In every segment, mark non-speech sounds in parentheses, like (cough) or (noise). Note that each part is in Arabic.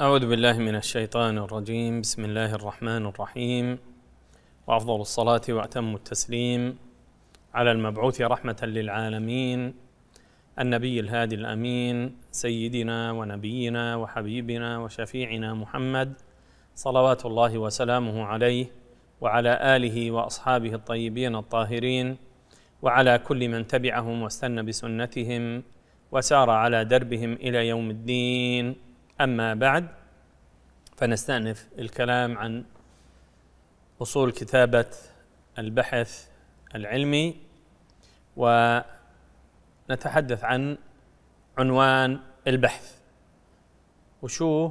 أعوذ بالله من الشيطان الرجيم بسم الله الرحمن الرحيم وأفضل الصلاة وأتم التسليم على المبعوث رحمة للعالمين النبي الهادي الأمين سيدنا ونبينا وحبيبنا وشفيعنا محمد صلوات الله وسلامه عليه وعلى آله وأصحابه الطيبين الطاهرين وعلى كل من تبعهم واستنى بسنتهم وسار على دربهم إلى يوم الدين أما بعد فنستأنف الكلام عن أصول كتابة البحث العلمي ونتحدث عن عنوان البحث وشو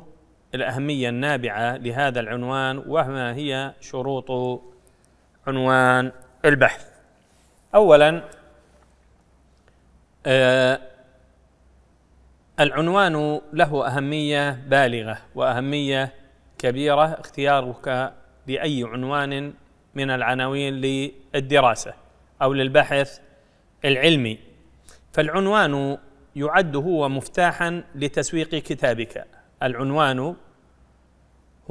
الأهمية النابعة لهذا العنوان وما هي شروط عنوان البحث أولا آه العنوان له اهميه بالغه واهميه كبيره اختيارك لاي عنوان من العناوين للدراسه او للبحث العلمي فالعنوان يعد هو مفتاحا لتسويق كتابك العنوان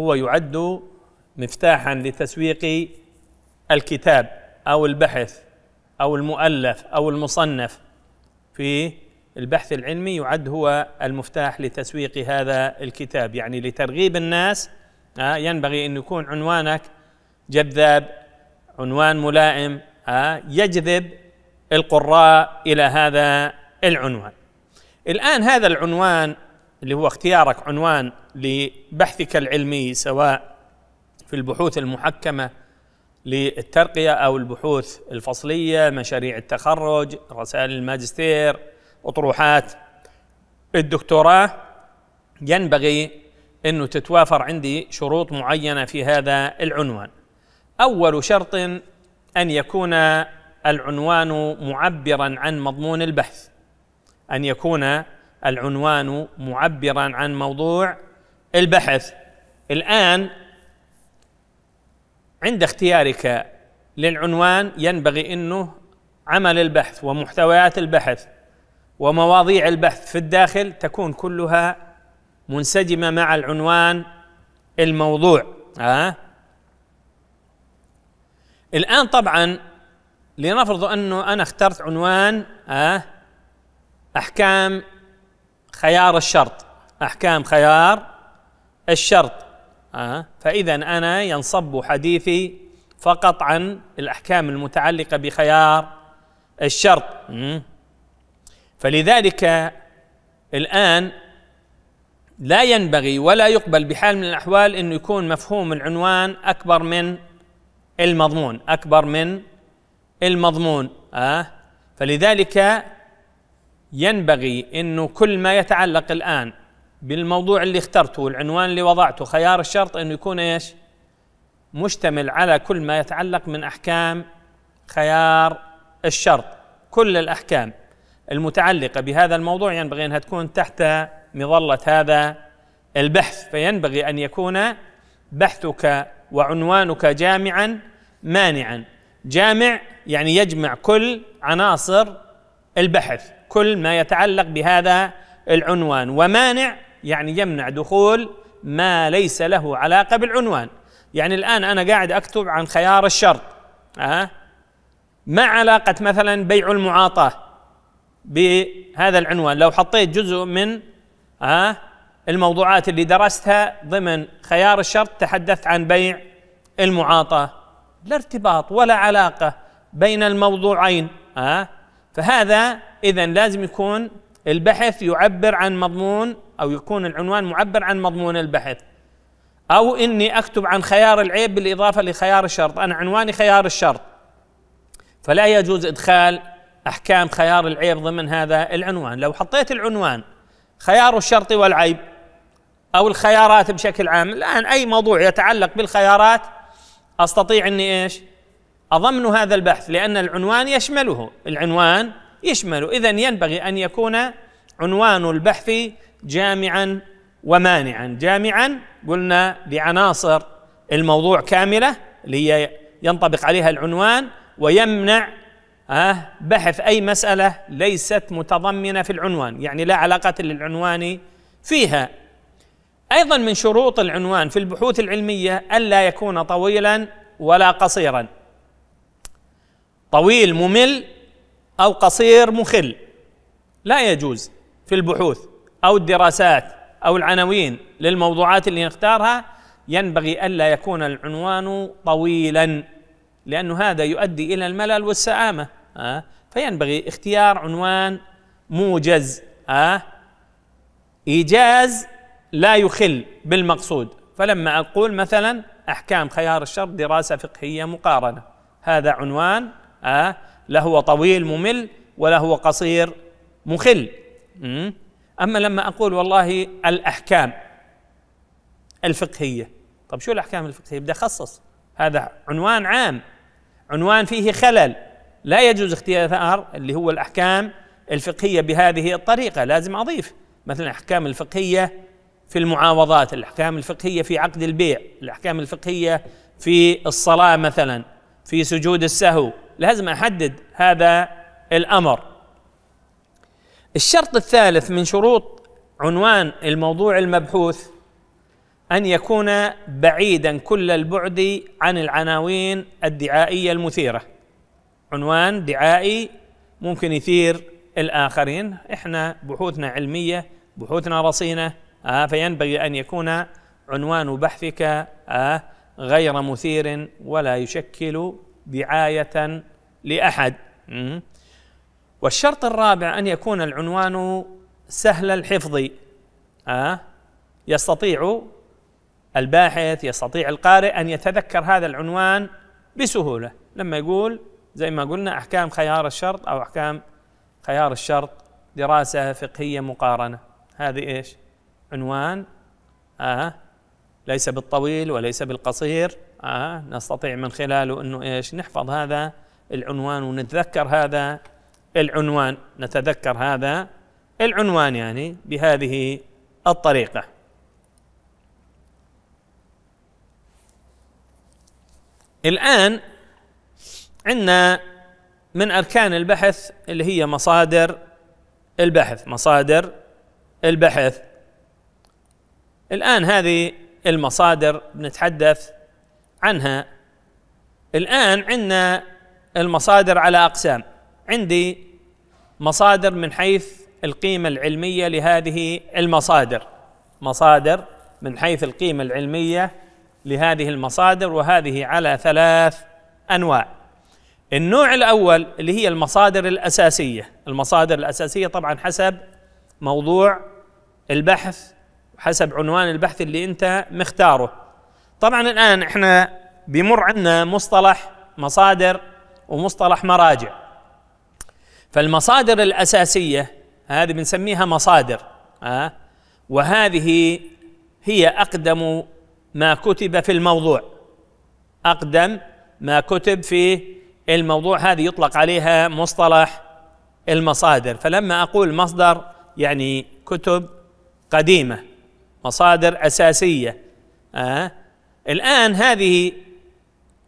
هو يعد مفتاحا لتسويق الكتاب او البحث او المؤلف او المصنف في البحث العلمي يعد هو المفتاح لتسويق هذا الكتاب يعني لترغيب الناس آه، ينبغي أن يكون عنوانك جذاب عنوان ملائم آه، يجذب القراء إلى هذا العنوان الآن هذا العنوان اللي هو اختيارك عنوان لبحثك العلمي سواء في البحوث المحكمة للترقية أو البحوث الفصلية مشاريع التخرج رسائل الماجستير أطروحات الدكتوراه ينبغي أنه تتوافر عندي شروط معينة في هذا العنوان أول شرط أن يكون العنوان معبرا عن مضمون البحث أن يكون العنوان معبرا عن موضوع البحث الآن عند اختيارك للعنوان ينبغي انه عمل البحث ومحتويات البحث ومواضيع البحث في الداخل تكون كلها منسجمه مع العنوان الموضوع آه. الان طبعا لنفرض انه انا اخترت عنوان آه احكام خيار الشرط احكام خيار الشرط آه فاذا انا ينصب حديثي فقط عن الاحكام المتعلقه بخيار الشرط م- فلذلك الآن لا ينبغي ولا يقبل بحال من الأحوال أنه يكون مفهوم العنوان أكبر من المضمون أكبر من المضمون آه فلذلك ينبغي أنه كل ما يتعلق الآن بالموضوع اللي اخترته والعنوان اللي وضعته خيار الشرط أنه يكون إيش مشتمل على كل ما يتعلق من أحكام خيار الشرط كل الأحكام المتعلقة بهذا الموضوع ينبغي أنها تكون تحت مظلة هذا البحث فينبغي أن يكون بحثك وعنوانك جامعا مانعا جامع يعني يجمع كل عناصر البحث كل ما يتعلق بهذا العنوان ومانع يعني يمنع دخول ما ليس له علاقة بالعنوان يعني الآن أنا قاعد أكتب عن خيار الشرط أه؟ ما علاقة مثلا بيع المعاطاة بهذا العنوان لو حطيت جزء من آه الموضوعات اللي درستها ضمن خيار الشرط تحدثت عن بيع المعاطاة لا ارتباط ولا علاقة بين الموضوعين آه فهذا إذا لازم يكون البحث يعبر عن مضمون أو يكون العنوان معبر عن مضمون البحث أو إني أكتب عن خيار العيب بالإضافة لخيار الشرط أنا عنواني خيار الشرط فلا يجوز إدخال احكام خيار العيب ضمن هذا العنوان لو حطيت العنوان خيار الشرط والعيب او الخيارات بشكل عام الان اي موضوع يتعلق بالخيارات استطيع اني ايش اضمن هذا البحث لان العنوان يشمله العنوان يشمله اذا ينبغي ان يكون عنوان البحث جامعا ومانعا جامعا قلنا بعناصر الموضوع كامله اللي هي ينطبق عليها العنوان ويمنع أه بحث أي مسألة ليست متضمنة في العنوان يعني لا علاقة للعنوان فيها أيضا من شروط العنوان في البحوث العلمية ألا يكون طويلا ولا قصيرا طويل ممل أو قصير مخل لا يجوز في البحوث أو الدراسات أو العناوين للموضوعات اللي نختارها ينبغي ألا يكون العنوان طويلا لأنه هذا يؤدي إلى الملل والسعامة آه فينبغي اختيار عنوان موجز آه إيجاز لا يخل بالمقصود فلما أقول مثلا أحكام خيار الشر دراسة فقهية مقارنة هذا عنوان آه لهو طويل ممل ولهو قصير مخل أما لما أقول والله الأحكام الفقهية طب شو الأحكام الفقهية بدي أخصص هذا عنوان عام عنوان فيه خلل لا يجوز اختيار اللي هو الاحكام الفقهيه بهذه الطريقه لازم اضيف مثلا الاحكام الفقهيه في المعاوضات الاحكام الفقهيه في عقد البيع الاحكام الفقهيه في الصلاه مثلا في سجود السهو لازم احدد هذا الامر الشرط الثالث من شروط عنوان الموضوع المبحوث ان يكون بعيدا كل البعد عن العناوين الدعائيه المثيره عنوان دعائي ممكن يثير الاخرين احنا بحوثنا علميه بحوثنا رصينه آه فينبغي ان يكون عنوان بحثك آه غير مثير ولا يشكل دعايه لاحد والشرط الرابع ان يكون العنوان سهل الحفظ آه يستطيع الباحث يستطيع القارئ ان يتذكر هذا العنوان بسهوله لما يقول زي ما قلنا احكام خيار الشرط او احكام خيار الشرط دراسه فقهيه مقارنه هذه ايش؟ عنوان آه ليس بالطويل وليس بالقصير آه نستطيع من خلاله انه ايش؟ نحفظ هذا العنوان ونتذكر هذا العنوان نتذكر هذا العنوان يعني بهذه الطريقه الآن عندنا من أركان البحث اللي هي مصادر البحث مصادر البحث الآن هذه المصادر بنتحدث عنها الآن عندنا المصادر على أقسام عندي مصادر من حيث القيمة العلمية لهذه المصادر مصادر من حيث القيمة العلمية لهذه المصادر وهذه على ثلاث انواع النوع الاول اللي هي المصادر الاساسيه المصادر الاساسيه طبعا حسب موضوع البحث حسب عنوان البحث اللي انت مختاره طبعا الان احنا بيمر عندنا مصطلح مصادر ومصطلح مراجع فالمصادر الاساسيه هذه بنسميها مصادر ها آه، وهذه هي اقدم ما كتب في الموضوع اقدم ما كتب في الموضوع هذه يطلق عليها مصطلح المصادر فلما اقول مصدر يعني كتب قديمه مصادر اساسيه آه الان هذه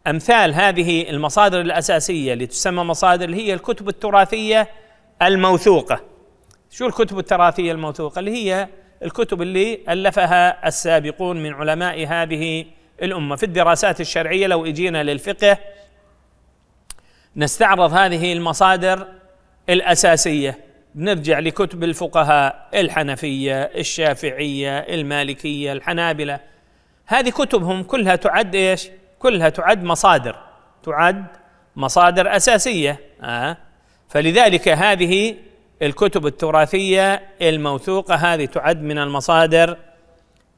امثال هذه المصادر الاساسيه اللي تسمى مصادر اللي هي الكتب التراثيه الموثوقه شو الكتب التراثيه الموثوقه اللي هي الكتب اللي ألفها السابقون من علماء هذه الأمة في الدراسات الشرعية لو إجينا للفقه نستعرض هذه المصادر الأساسية نرجع لكتب الفقهاء الحنفية الشافعية المالكية الحنابلة هذه كتبهم كلها تعد إيش كلها تعد مصادر تعد مصادر أساسية آه. فلذلك هذه الكتب التراثيه الموثوقه هذه تعد من المصادر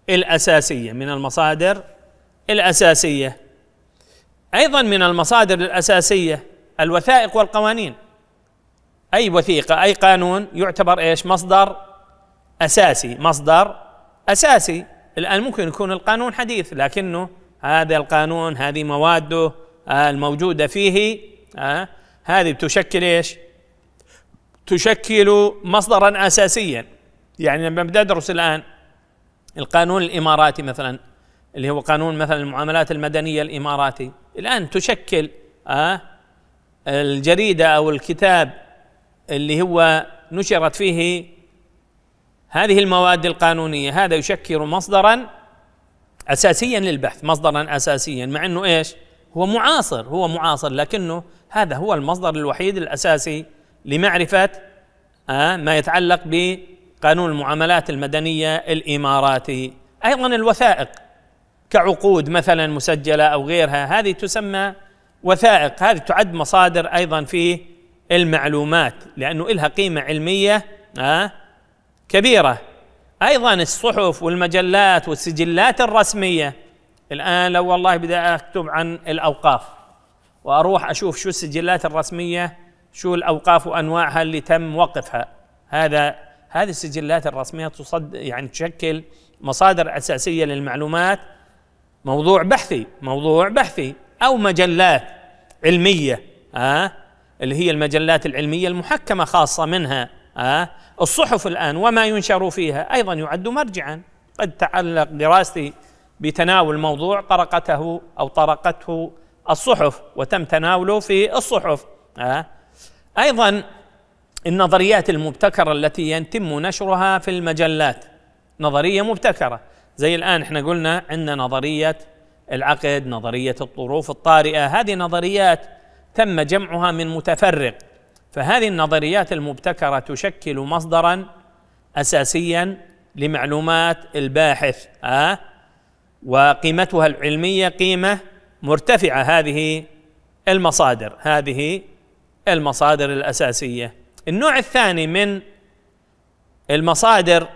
الاساسيه من المصادر الاساسيه ايضا من المصادر الاساسيه الوثائق والقوانين اي وثيقه اي قانون يعتبر ايش مصدر اساسي مصدر اساسي الان ممكن يكون القانون حديث لكنه هذا القانون هذه مواده آه، الموجوده فيه آه، هذه بتشكل ايش تشكل مصدرا اساسيا يعني لما بدي ادرس الان القانون الاماراتي مثلا اللي هو قانون مثلا المعاملات المدنيه الاماراتي الان تشكل آه الجريده او الكتاب اللي هو نشرت فيه هذه المواد القانونيه هذا يشكل مصدرا اساسيا للبحث مصدرا اساسيا مع انه ايش؟ هو معاصر هو معاصر لكنه هذا هو المصدر الوحيد الاساسي لمعرفة آه، ما يتعلق بقانون المعاملات المدنية الإماراتي أيضا الوثائق كعقود مثلا مسجلة أو غيرها هذه تسمى وثائق هذه تعد مصادر أيضا في المعلومات لأنه لها قيمة علمية آه، كبيرة أيضا الصحف والمجلات والسجلات الرسمية الآن لو والله بدي أكتب عن الأوقاف وأروح أشوف شو السجلات الرسمية شو الأوقاف وأنواعها اللي تم وقفها هذا هذه السجلات الرسمية تصد يعني تشكل مصادر أساسية للمعلومات موضوع بحثي موضوع بحثي أو مجلات علمية آه اللي هي المجلات العلمية المحكمة خاصة منها آه الصحف الآن وما ينشر فيها أيضا يعد مرجعا قد تعلق دراستي بتناول موضوع طرقته أو طرقته الصحف وتم تناوله في الصحف آه ايضا النظريات المبتكره التي يتم نشرها في المجلات نظريه مبتكره زي الان احنا قلنا عندنا نظريه العقد نظريه الظروف الطارئه هذه نظريات تم جمعها من متفرق فهذه النظريات المبتكره تشكل مصدرا اساسيا لمعلومات الباحث آه وقيمتها العلميه قيمه مرتفعه هذه المصادر هذه المصادر الاساسيه النوع الثاني من المصادر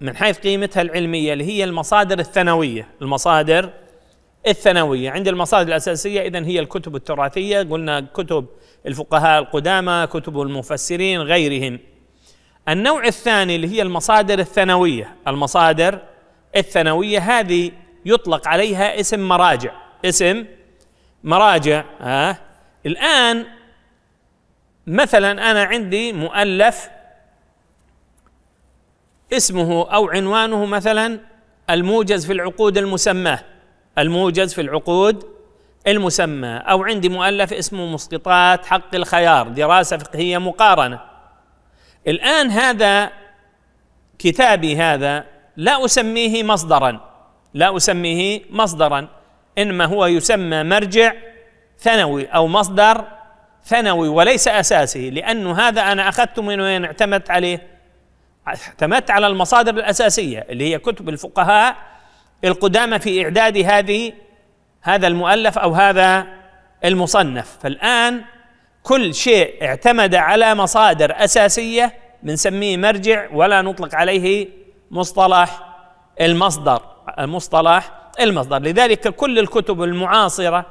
من حيث قيمتها العلميه اللي هي المصادر الثانويه المصادر الثانويه عند المصادر الاساسيه اذا هي الكتب التراثيه قلنا كتب الفقهاء القدامى كتب المفسرين غيرهم النوع الثاني اللي هي المصادر الثانويه المصادر الثانويه هذه يطلق عليها اسم مراجع اسم مراجع ها الان مثلا انا عندي مؤلف اسمه او عنوانه مثلا الموجز في العقود المسماه الموجز في العقود المسمى او عندي مؤلف اسمه مسقطات حق الخيار دراسه فقهيه مقارنه الان هذا كتابي هذا لا اسميه مصدرا لا اسميه مصدرا انما هو يسمى مرجع ثانوي او مصدر ثانوي وليس أساسي لأنه هذا أنا أخذت من وين اعتمدت عليه اعتمدت على المصادر الأساسية اللي هي كتب الفقهاء القدامى في إعداد هذه هذا المؤلف أو هذا المصنف فالآن كل شيء اعتمد على مصادر أساسية بنسميه مرجع ولا نطلق عليه مصطلح المصدر مصطلح المصدر لذلك كل الكتب المعاصرة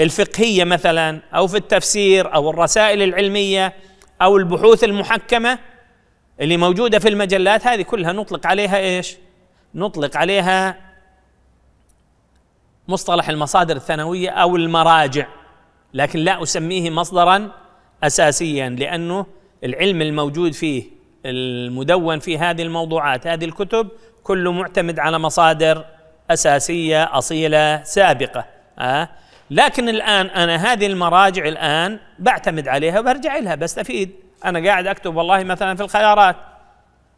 الفقهيه مثلا او في التفسير او الرسائل العلميه او البحوث المحكمه اللي موجوده في المجلات هذه كلها نطلق عليها ايش؟ نطلق عليها مصطلح المصادر الثانويه او المراجع لكن لا اسميه مصدرا اساسيا لانه العلم الموجود فيه المدون في هذه الموضوعات هذه الكتب كله معتمد على مصادر اساسيه اصيله سابقه أه؟ لكن الان انا هذه المراجع الان بعتمد عليها وبرجع لها بستفيد انا قاعد اكتب والله مثلا في الخيارات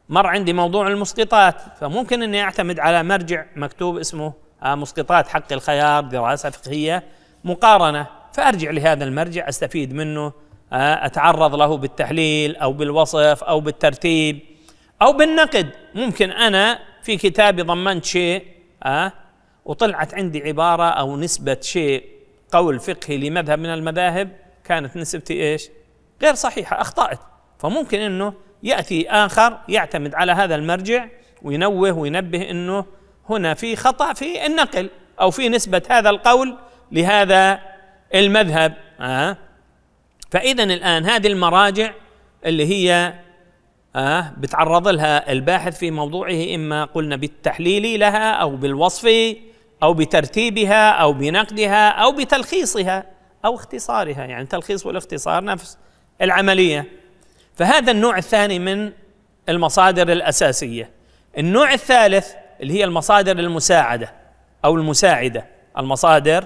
مر عندي موضوع المسقطات فممكن اني اعتمد على مرجع مكتوب اسمه آه، مسقطات حق الخيار دراسه فقهيه مقارنه فارجع لهذا المرجع استفيد منه آه، اتعرض له بالتحليل او بالوصف او بالترتيب او بالنقد ممكن انا في كتابي ضمنت شيء آه، وطلعت عندي عباره او نسبه شيء قول فقهي لمذهب من المذاهب كانت نسبتي ايش؟ غير صحيحه اخطات فممكن انه ياتي اخر يعتمد على هذا المرجع وينوه وينبه انه هنا في خطا في النقل او في نسبه هذا القول لهذا المذهب آه فاذا الان هذه المراجع اللي هي آه بتعرض لها الباحث في موضوعه اما قلنا بالتحليلي لها او بالوصفي او بترتيبها او بنقدها او بتلخيصها او اختصارها يعني التلخيص والاختصار نفس العمليه فهذا النوع الثاني من المصادر الاساسيه النوع الثالث اللي هي المصادر المساعده او المساعده المصادر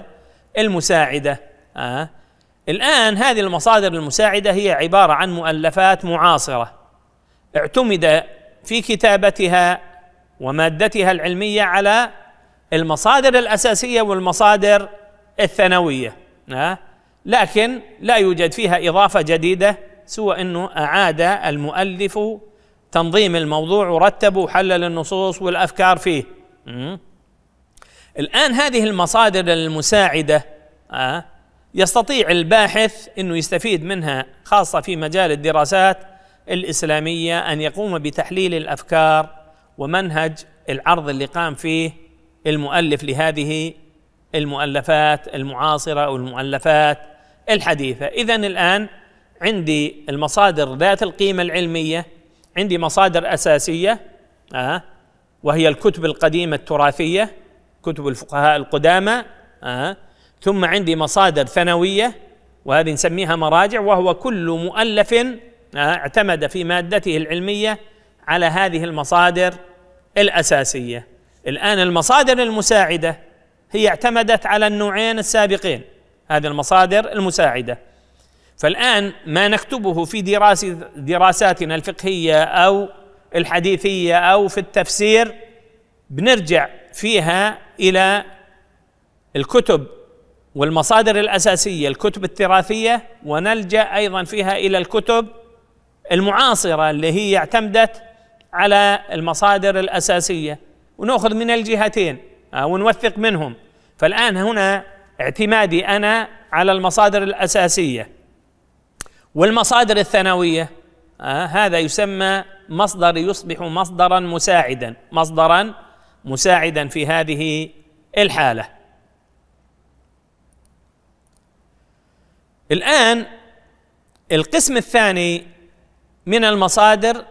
المساعده آه. الان هذه المصادر المساعده هي عباره عن مؤلفات معاصره اعتمد في كتابتها ومادتها العلميه على المصادر الأساسية والمصادر الثانوية لكن لا يوجد فيها إضافة جديدة سوى أنه أعاد المؤلف تنظيم الموضوع ورتب وحلل النصوص والأفكار فيه الآن هذه المصادر المساعدة يستطيع الباحث أنه يستفيد منها خاصة في مجال الدراسات الإسلامية أن يقوم بتحليل الأفكار ومنهج العرض اللي قام فيه المؤلف لهذه المؤلفات المعاصره او المؤلفات الحديثه اذا الان عندي المصادر ذات القيمه العلميه عندي مصادر اساسيه آه وهي الكتب القديمه التراثيه كتب الفقهاء القدامى آه ثم عندي مصادر ثانويه وهذه نسميها مراجع وهو كل مؤلف آه، اعتمد في مادته العلميه على هذه المصادر الاساسيه الآن المصادر المساعدة هي اعتمدت على النوعين السابقين هذه المصادر المساعدة فالآن ما نكتبه في دراسة دراساتنا الفقهية أو الحديثية أو في التفسير بنرجع فيها إلى الكتب والمصادر الأساسية الكتب التراثية ونلجأ أيضا فيها إلى الكتب المعاصرة اللي هي اعتمدت على المصادر الأساسية وناخذ من الجهتين آه، ونوثق منهم فالآن هنا اعتمادي أنا على المصادر الأساسية والمصادر الثانوية آه، هذا يسمى مصدر يصبح مصدرا مساعدا مصدرا مساعدا في هذه الحالة الآن القسم الثاني من المصادر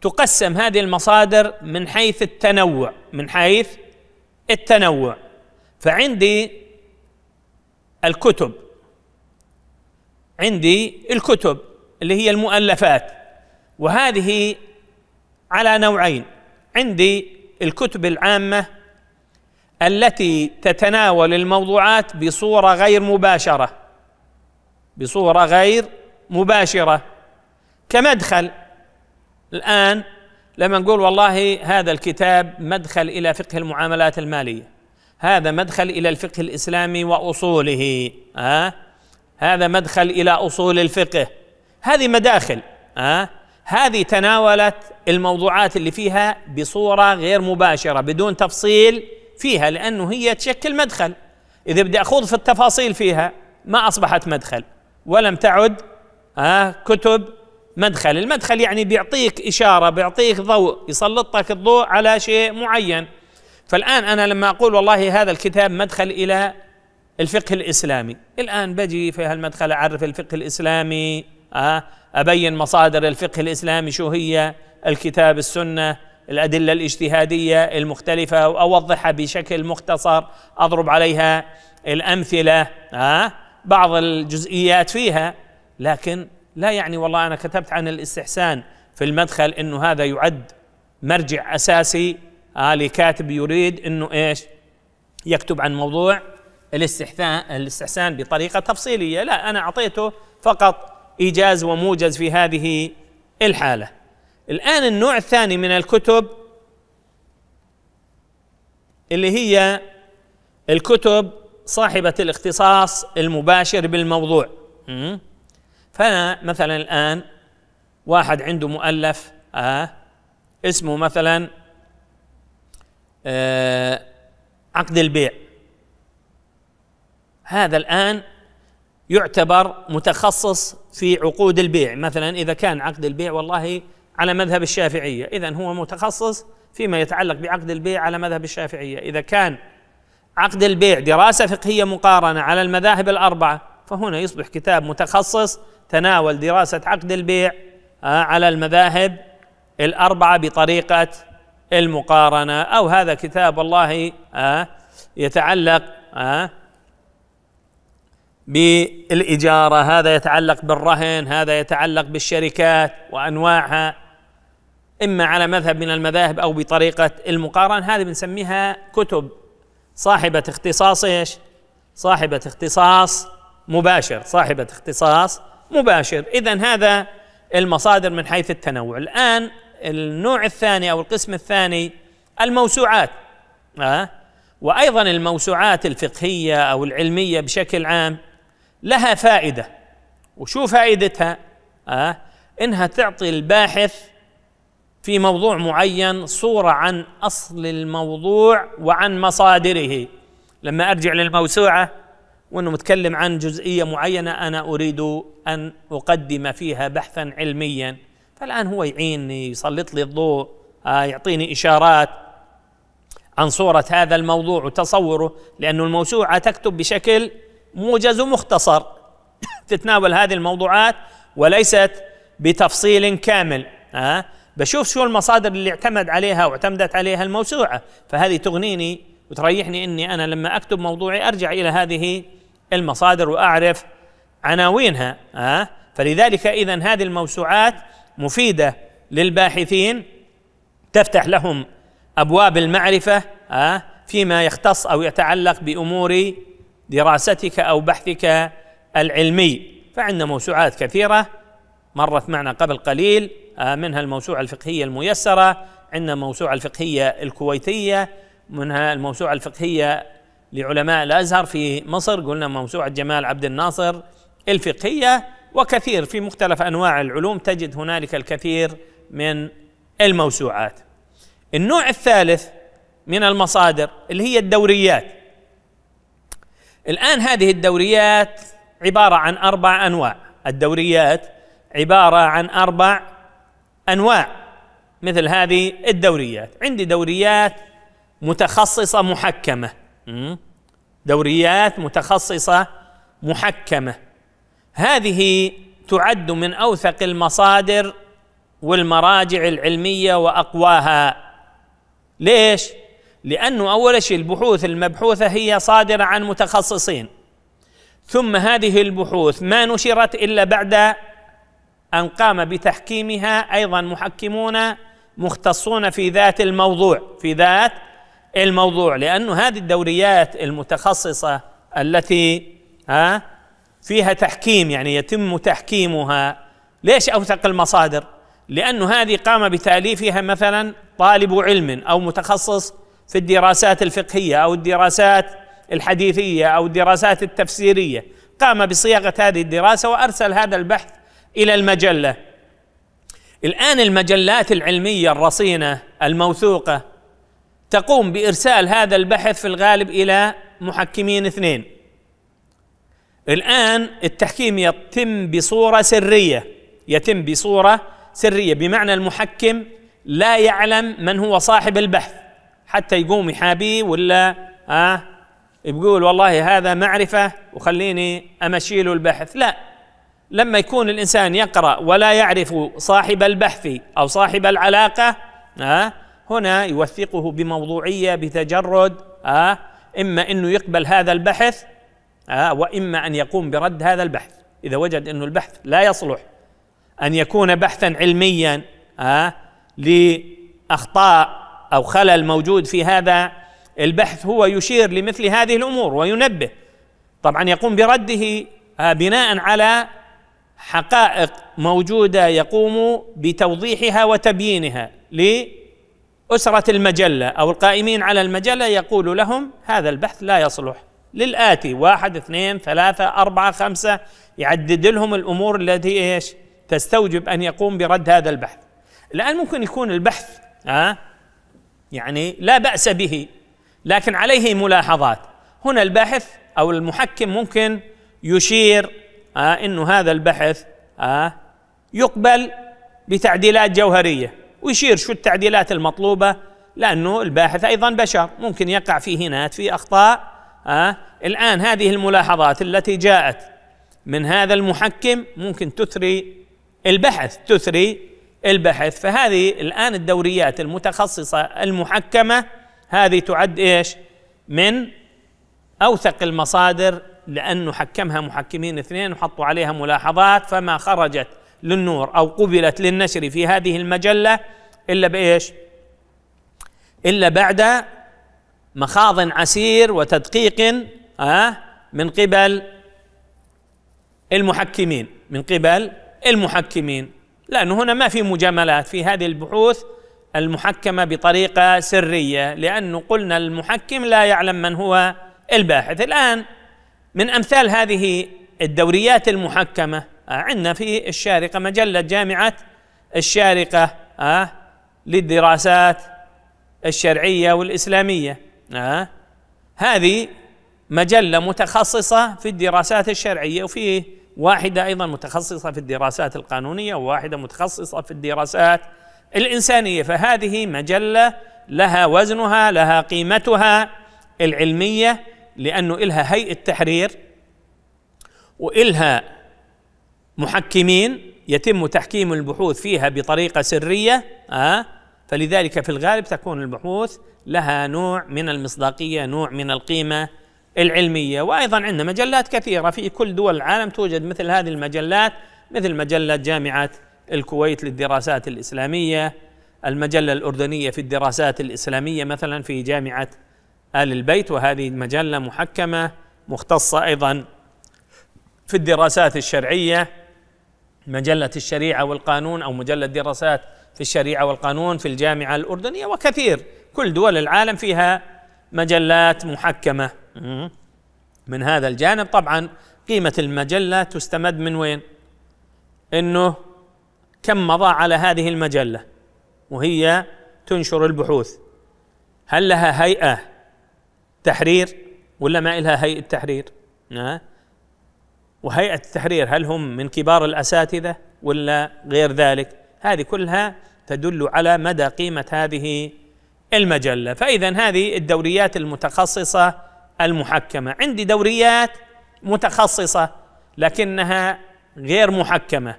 تقسم هذه المصادر من حيث التنوع من حيث التنوع فعندي الكتب عندي الكتب اللي هي المؤلفات وهذه على نوعين عندي الكتب العامه التي تتناول الموضوعات بصوره غير مباشره بصوره غير مباشره كمدخل الآن لما نقول والله هذا الكتاب مدخل إلى فقه المعاملات المالية هذا مدخل إلى الفقه الإسلامي وأصوله آه؟ هذا مدخل إلى أصول الفقه هذه مداخل آه؟ هذه تناولت الموضوعات اللي فيها بصورة غير مباشرة بدون تفصيل فيها لأنه هي تشكل مدخل إذا بدي أخوض في التفاصيل فيها ما أصبحت مدخل ولم تعد ها آه؟ كتب مدخل المدخل يعني بيعطيك إشارة بيعطيك ضوء يسلطك الضوء على شيء معين فالآن أنا لما أقول والله هذا الكتاب مدخل إلى الفقه الإسلامي الآن بجي في هالمدخل أعرف الفقه الإسلامي آه، أبين مصادر الفقه الإسلامي شو هي الكتاب السنة الأدلة الاجتهادية المختلفة وأوضحها بشكل مختصر أضرب عليها الأمثلة آه، بعض الجزئيات فيها لكن لا يعني والله انا كتبت عن الاستحسان في المدخل انه هذا يعد مرجع اساسي آه لكاتب يريد انه ايش يكتب عن موضوع الاستحسان الاستحسان بطريقه تفصيليه لا انا اعطيته فقط ايجاز وموجز في هذه الحاله الان النوع الثاني من الكتب اللي هي الكتب صاحبه الاختصاص المباشر بالموضوع م- فانا مثلا الان واحد عنده مؤلف آه اسمه مثلا آه عقد البيع هذا الان يعتبر متخصص في عقود البيع مثلا اذا كان عقد البيع والله على مذهب الشافعيه اذا هو متخصص فيما يتعلق بعقد البيع على مذهب الشافعيه اذا كان عقد البيع دراسه فقهيه مقارنه على المذاهب الاربعه فهنا يصبح كتاب متخصص تناول دراسة عقد البيع آه، على المذاهب الأربعة بطريقة المقارنة أو هذا كتاب الله آه، يتعلق آه، بالإجارة هذا يتعلق بالرهن هذا يتعلق بالشركات وأنواعها إما على مذهب من المذاهب أو بطريقة المقارنة هذه بنسميها كتب صاحبة اختصاص إيش صاحبة اختصاص مباشر صاحبة اختصاص مباشر اذا هذا المصادر من حيث التنوع الان النوع الثاني او القسم الثاني الموسوعات آه وايضا الموسوعات الفقهيه او العلميه بشكل عام لها فائده وشو فائدتها آه انها تعطي الباحث في موضوع معين صوره عن اصل الموضوع وعن مصادره لما ارجع للموسوعه وانه متكلم عن جزئيه معينه انا اريد ان اقدم فيها بحثا علميا فالان هو يعيني يسلط لي الضوء آه، يعطيني اشارات عن صوره هذا الموضوع وتصوره لانه الموسوعه تكتب بشكل موجز ومختصر (coughs) تتناول هذه الموضوعات وليست بتفصيل كامل ها آه. بشوف شو المصادر اللي اعتمد عليها واعتمدت عليها الموسوعه فهذه تغنيني وتريحني اني انا لما اكتب موضوعي ارجع الى هذه المصادر واعرف عناوينها أه؟ فلذلك اذا هذه الموسوعات مفيده للباحثين تفتح لهم ابواب المعرفه أه؟ فيما يختص او يتعلق بامور دراستك او بحثك العلمي فعندنا موسوعات كثيره مرت معنا قبل قليل آه؟ منها الموسوعه الفقهيه الميسره عندنا الموسوعه الفقهيه الكويتيه منها الموسوعه الفقهيه لعلماء الازهر في مصر قلنا موسوعه جمال عبد الناصر الفقهيه وكثير في مختلف انواع العلوم تجد هنالك الكثير من الموسوعات. النوع الثالث من المصادر اللي هي الدوريات. الان هذه الدوريات عباره عن اربع انواع، الدوريات عباره عن اربع انواع مثل هذه الدوريات، عندي دوريات متخصصه محكمه دوريات متخصصه محكمه هذه تعد من اوثق المصادر والمراجع العلميه واقواها ليش لانه اول شيء البحوث المبحوثه هي صادره عن متخصصين ثم هذه البحوث ما نشرت الا بعد ان قام بتحكيمها ايضا محكمون مختصون في ذات الموضوع في ذات الموضوع لأن هذه الدوريات المتخصصة التي ها فيها تحكيم يعني يتم تحكيمها ليش أوثق المصادر لأن هذه قام بتأليفها مثلا طالب علم أو متخصص في الدراسات الفقهية أو الدراسات الحديثية أو الدراسات التفسيرية قام بصياغة هذه الدراسة وأرسل هذا البحث إلى المجلة الآن المجلات العلمية الرصينة الموثوقة تقوم بارسال هذا البحث في الغالب الى محكمين اثنين الان التحكيم يتم بصوره سريه يتم بصوره سريه بمعنى المحكم لا يعلم من هو صاحب البحث حتى يقوم يحابيه ولا آه يقول والله هذا معرفه وخليني امشي له البحث لا لما يكون الانسان يقرا ولا يعرف صاحب البحث او صاحب العلاقه آه هنا يوثقه بموضوعيه بتجرد آه اما انه يقبل هذا البحث آه واما ان يقوم برد هذا البحث اذا وجد انه البحث لا يصلح ان يكون بحثا علميا آه لاخطاء او خلل موجود في هذا البحث هو يشير لمثل هذه الامور وينبه طبعا يقوم برده آه بناء على حقائق موجوده يقوم بتوضيحها وتبيينها أسرة المجلة أو القائمين على المجلة يقول لهم هذا البحث لا يصلح للآتي واحد اثنين ثلاثة أربعة خمسة يعدد لهم الأمور التي إيش تستوجب أن يقوم برد هذا البحث الآن ممكن يكون البحث آه يعني لا بأس به لكن عليه ملاحظات هنا الباحث أو المحكم ممكن يشير آه أنه هذا البحث آه يقبل بتعديلات جوهرية ويشير شو التعديلات المطلوبة لأنه الباحث أيضا بشر ممكن يقع فيه نات في أخطاء آه الآن هذه الملاحظات التي جاءت من هذا المحكم ممكن تثري البحث تثري البحث فهذه الآن الدوريات المتخصصة المحكمة هذه تعد إيش من أوثق المصادر لأنه حكمها محكمين اثنين وحطوا عليها ملاحظات فما خرجت للنور او قبلت للنشر في هذه المجله الا بايش؟ الا بعد مخاض عسير وتدقيق آه، من قبل المحكمين من قبل المحكمين لانه هنا ما في مجاملات في هذه البحوث المحكمه بطريقه سريه لانه قلنا المحكم لا يعلم من هو الباحث الان من امثال هذه الدوريات المحكمه عندنا في الشارقة مجلة جامعة الشارقة آه، للدراسات الشرعية والإسلامية آه، هذه مجلة متخصصة في الدراسات الشرعية وفي واحدة أيضا متخصصة في الدراسات القانونية وواحدة متخصصة في الدراسات الإنسانية فهذه مجلة لها وزنها لها قيمتها العلمية لأنه إلها هيئة تحرير وإلها محكمين يتم تحكيم البحوث فيها بطريقه سريه آه، فلذلك في الغالب تكون البحوث لها نوع من المصداقيه نوع من القيمه العلميه وايضا عندنا مجلات كثيره في كل دول العالم توجد مثل هذه المجلات مثل مجله جامعه الكويت للدراسات الاسلاميه المجله الاردنيه في الدراسات الاسلاميه مثلا في جامعه ال البيت وهذه مجله محكمه مختصه ايضا في الدراسات الشرعيه مجلة الشريعة والقانون أو مجلة دراسات في الشريعة والقانون في الجامعة الأردنية وكثير كل دول العالم فيها مجلات محكمة من هذا الجانب طبعا قيمة المجلة تستمد من وين؟ أنه كم مضى على هذه المجلة وهي تنشر البحوث هل لها هيئة تحرير ولا ما لها هيئة تحرير؟ نعم. وهيئة التحرير هل هم من كبار الأساتذة ولا غير ذلك هذه كلها تدل على مدى قيمة هذه المجلة فإذا هذه الدوريات المتخصصة المحكمة عندي دوريات متخصصة لكنها غير محكمة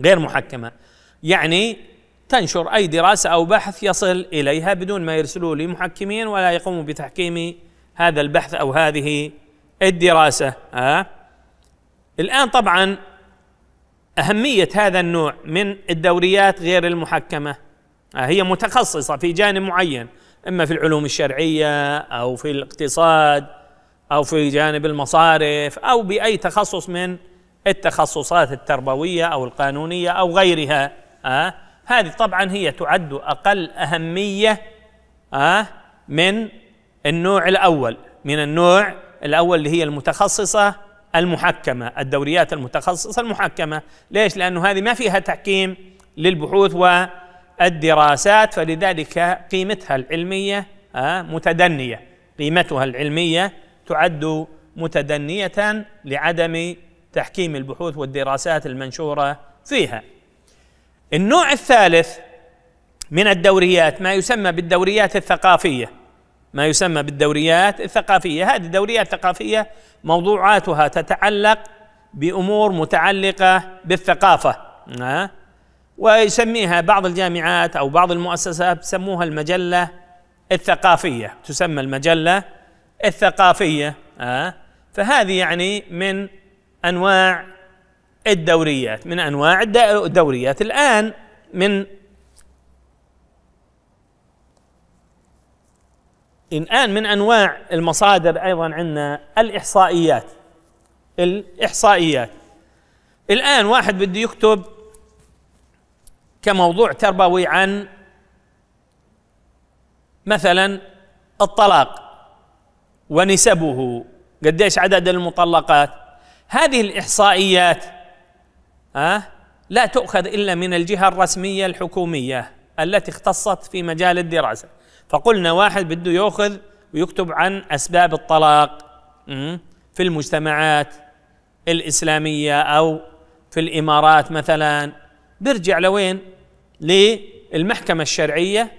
غير محكمة يعني تنشر أي دراسة أو بحث يصل إليها بدون ما يرسلوه لمحكمين ولا يقوموا بتحكيم هذا البحث أو هذه الدراسة آه؟ الآن طبعا أهمية هذا النوع من الدوريات غير المحكمة آه، هي متخصصة في جانب معين إما في العلوم الشرعية أو في الاقتصاد أو في جانب المصارف أو بأي تخصص من التخصصات التربوية أو القانونية أو غيرها آه هذه طبعا هي تعد أقل أهمية آه من النوع الأول من النوع الأول اللي هي المتخصصة المحكمه الدوريات المتخصصه المحكمه ليش لانه هذه ما فيها تحكيم للبحوث والدراسات فلذلك قيمتها العلميه آه، متدنيه قيمتها العلميه تعد متدنيه لعدم تحكيم البحوث والدراسات المنشوره فيها النوع الثالث من الدوريات ما يسمى بالدوريات الثقافيه ما يسمى بالدوريات الثقافيه هذه الدوريات الثقافيه موضوعاتها تتعلق بامور متعلقه بالثقافه ويسميها بعض الجامعات او بعض المؤسسات تسموها المجله الثقافيه تسمى المجله الثقافيه فهذه يعني من انواع الدوريات من انواع الدوريات الان من الآن من أنواع المصادر أيضا عندنا الإحصائيات الإحصائيات الآن واحد بده يكتب كموضوع تربوي عن مثلا الطلاق ونسبه قديش عدد المطلقات هذه الإحصائيات أه؟ لا تؤخذ إلا من الجهة الرسمية الحكومية التي اختصت في مجال الدراسة فقلنا واحد بده ياخذ ويكتب عن اسباب الطلاق في المجتمعات الاسلاميه او في الامارات مثلا بيرجع لوين؟ للمحكمه الشرعيه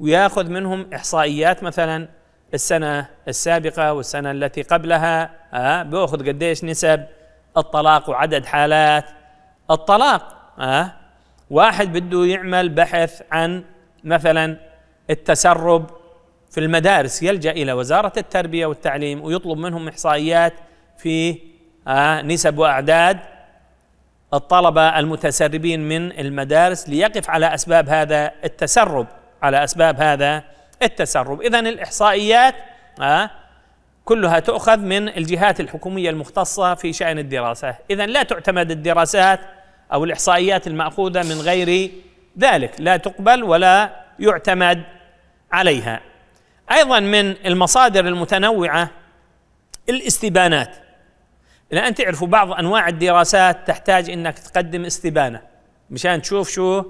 وياخذ منهم احصائيات مثلا السنه السابقه والسنه التي قبلها ها آه، بياخذ قديش نسب الطلاق وعدد حالات الطلاق ها آه، واحد بده يعمل بحث عن مثلا التسرب في المدارس يلجا الى وزاره التربيه والتعليم ويطلب منهم احصائيات في آه، نسب واعداد الطلبه المتسربين من المدارس ليقف على اسباب هذا التسرب على اسباب هذا التسرب اذا الاحصائيات آه، كلها تؤخذ من الجهات الحكوميه المختصه في شان الدراسه اذا لا تعتمد الدراسات او الاحصائيات الماخوذه من غير ذلك لا تقبل ولا يعتمد عليها ايضا من المصادر المتنوعه الاستبانات لان تعرفوا بعض انواع الدراسات تحتاج انك تقدم استبانه مشان تشوف شو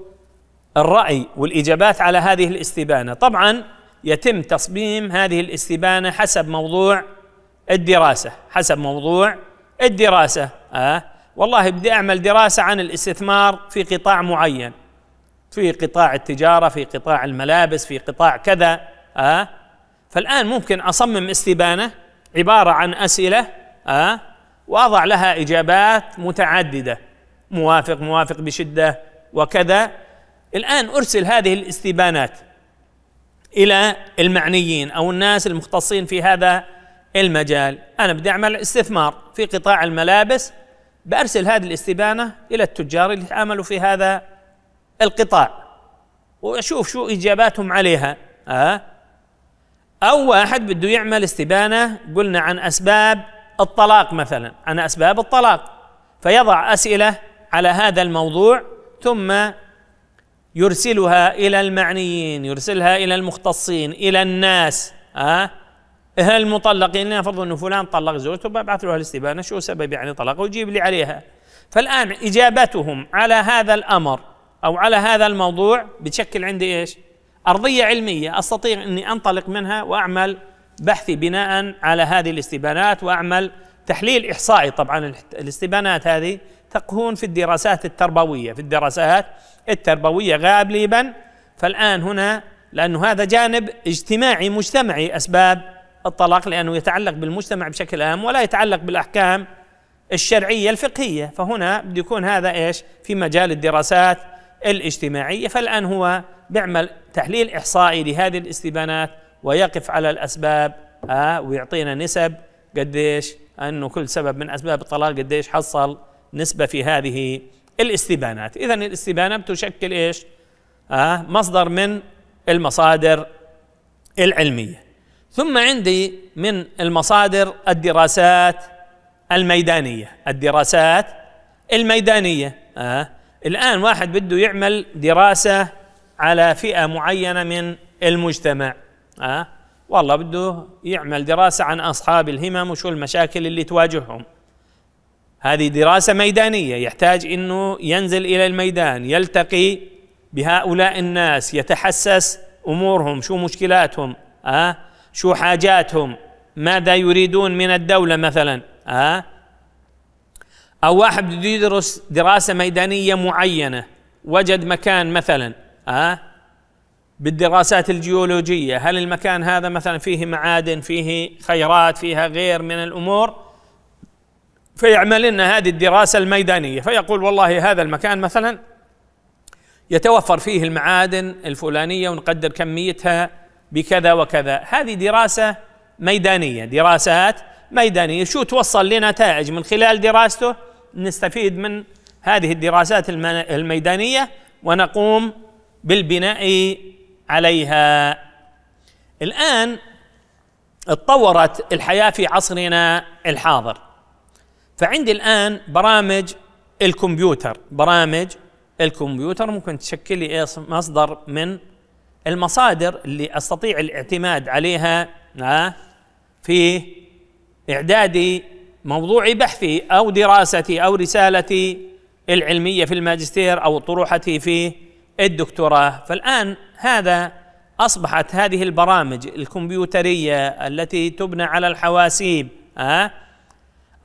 الراي والاجابات على هذه الاستبانه طبعا يتم تصميم هذه الاستبانه حسب موضوع الدراسه حسب موضوع الدراسه آه والله بدي اعمل دراسه عن الاستثمار في قطاع معين في قطاع التجاره في قطاع الملابس في قطاع كذا آه فالان ممكن اصمم استبانه عباره عن اسئله آه واضع لها اجابات متعدده موافق موافق بشده وكذا الان ارسل هذه الاستبانات الى المعنيين او الناس المختصين في هذا المجال انا بدي اعمل استثمار في قطاع الملابس بارسل هذه الاستبانه الى التجار اللي يتعاملوا في هذا القطاع واشوف شو اجاباتهم عليها أه؟ او واحد بده يعمل استبانه قلنا عن اسباب الطلاق مثلا عن اسباب الطلاق فيضع اسئله على هذا الموضوع ثم يرسلها الى المعنيين يرسلها الى المختصين الى الناس أه؟ هل إيه المطلقين نفرض انه فلان طلق زوجته ببعث له الاستبانه شو سبب يعني طلاقه ويجيب لي عليها فالان اجابتهم على هذا الامر او على هذا الموضوع بتشكل عندي ايش؟ ارضيه علميه استطيع اني انطلق منها واعمل بحثي بناء على هذه الاستبانات واعمل تحليل احصائي طبعا الاستبانات هذه تكون في الدراسات التربويه في الدراسات التربويه غالبا فالان هنا لانه هذا جانب اجتماعي مجتمعي اسباب الطلاق لانه يتعلق بالمجتمع بشكل عام ولا يتعلق بالاحكام الشرعيه الفقهيه فهنا بده يكون هذا ايش في مجال الدراسات الاجتماعية فالآن هو بيعمل تحليل إحصائي لهذه الاستبانات ويقف على الأسباب آه ويعطينا نسب قديش أنه كل سبب من أسباب الطلاق قديش حصل نسبة في هذه الاستبانات إذا الاستبانة بتشكل إيش آه مصدر من المصادر العلمية ثم عندي من المصادر الدراسات الميدانية الدراسات الميدانية آه الآن واحد بده يعمل دراسة على فئة معينة من المجتمع أه؟ والله بده يعمل دراسة عن أصحاب الهمم وشو المشاكل اللي تواجههم هذه دراسة ميدانية يحتاج أنه ينزل إلى الميدان يلتقي بهؤلاء الناس يتحسس أمورهم شو مشكلاتهم أه؟ شو حاجاتهم ماذا يريدون من الدولة مثلا أه؟ أو واحد بده يدرس دراسة ميدانية معينة وجد مكان مثلا أه بالدراسات الجيولوجية هل المكان هذا مثلا فيه معادن فيه خيرات فيها غير من الأمور فيعمل لنا هذه الدراسة الميدانية فيقول والله هذا المكان مثلا يتوفر فيه المعادن الفلانية ونقدر كميتها بكذا وكذا هذه دراسة ميدانية دراسات ميدانية شو توصل لنتائج من خلال دراسته نستفيد من هذه الدراسات الميدانيه ونقوم بالبناء عليها الان اتطورت الحياه في عصرنا الحاضر فعندي الان برامج الكمبيوتر برامج الكمبيوتر ممكن تشكل لي مصدر من المصادر اللي استطيع الاعتماد عليها آه، في اعدادي موضوع بحثي او دراستي او رسالتي العلميه في الماجستير او طروحتي في الدكتوراه فالان هذا اصبحت هذه البرامج الكمبيوتريه التي تبنى على الحواسيب أه؟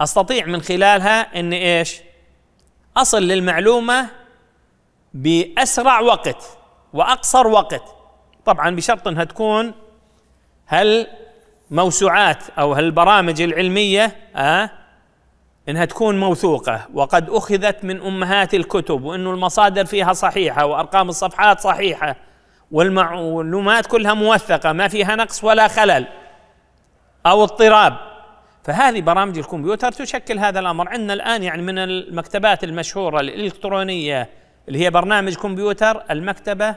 استطيع من خلالها ان ايش اصل للمعلومه باسرع وقت واقصر وقت طبعا بشرط انها تكون هل موسوعات او هالبرامج العلميه آه انها تكون موثوقه وقد اخذت من امهات الكتب وانه المصادر فيها صحيحه وارقام الصفحات صحيحه والمعلومات كلها موثقه ما فيها نقص ولا خلل او اضطراب فهذه برامج الكمبيوتر تشكل هذا الامر عندنا الان يعني من المكتبات المشهوره الالكترونيه اللي هي برنامج كمبيوتر المكتبه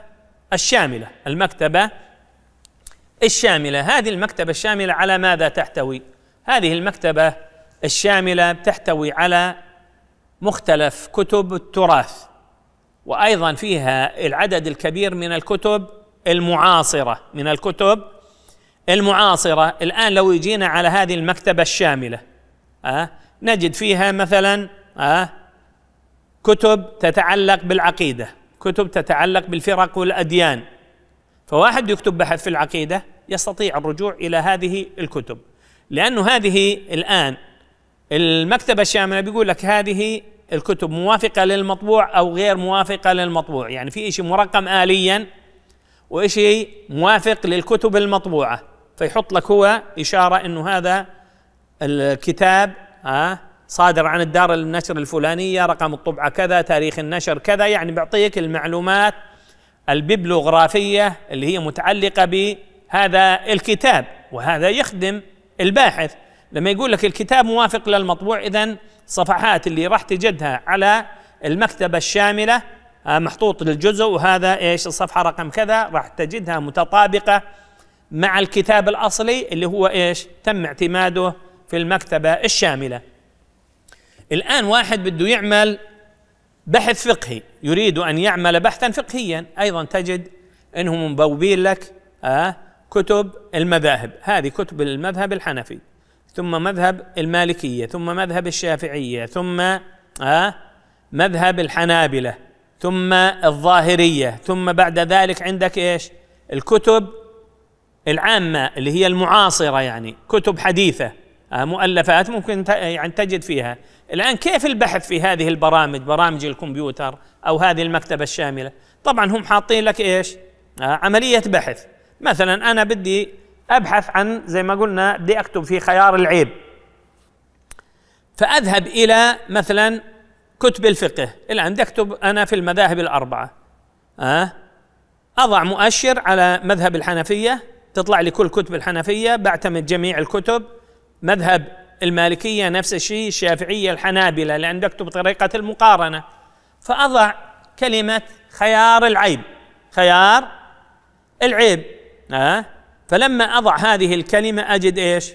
الشامله المكتبه الشامله هذه المكتبه الشامله على ماذا تحتوي هذه المكتبه الشامله تحتوي على مختلف كتب التراث وايضا فيها العدد الكبير من الكتب المعاصره من الكتب المعاصره الان لو يجينا على هذه المكتبه الشامله أه نجد فيها مثلا أه كتب تتعلق بالعقيده كتب تتعلق بالفرق والاديان فواحد يكتب بحث في العقيده يستطيع الرجوع الى هذه الكتب لانه هذه الان المكتبه الشامله بيقول لك هذه الكتب موافقه للمطبوع او غير موافقه للمطبوع يعني في شيء مرقم اليا وشيء موافق للكتب المطبوعه فيحط لك هو اشاره انه هذا الكتاب آه، صادر عن الدار النشر الفلانيه رقم الطبعه كذا تاريخ النشر كذا يعني بيعطيك المعلومات الببلوغرافيه اللي هي متعلقه بهذا الكتاب وهذا يخدم الباحث لما يقول لك الكتاب موافق للمطبوع اذا صفحات اللي راح تجدها على المكتبه الشامله آه، محطوط للجزء وهذا ايش الصفحه رقم كذا راح تجدها متطابقه مع الكتاب الاصلي اللي هو ايش تم اعتماده في المكتبه الشامله الان واحد بده يعمل بحث فقهي يريد ان يعمل بحثا فقهيا ايضا تجد انهم مبوبين لك آه، كتب المذاهب هذه كتب المذهب الحنفي ثم مذهب المالكيه ثم مذهب الشافعيه ثم آه، مذهب الحنابله ثم الظاهريه ثم بعد ذلك عندك ايش الكتب العامه اللي هي المعاصره يعني كتب حديثه آه، مؤلفات ممكن يعني تجد فيها الآن كيف البحث في هذه البرامج برامج الكمبيوتر أو هذه المكتبة الشاملة طبعا هم حاطين لك إيش آه، عملية بحث مثلا أنا بدي أبحث عن زي ما قلنا بدي أكتب في خيار العيب فأذهب إلى مثلا كتب الفقه الآن بدي أكتب أنا في المذاهب الأربعة أه؟ أضع مؤشر على مذهب الحنفية تطلع لي كل كتب الحنفية بعتمد جميع الكتب مذهب المالكية نفس الشيء الشافعية الحنابلة لأن أكتب طريقة المقارنة فأضع كلمة خيار العيب خيار العيب آه فلما أضع هذه الكلمة أجد إيش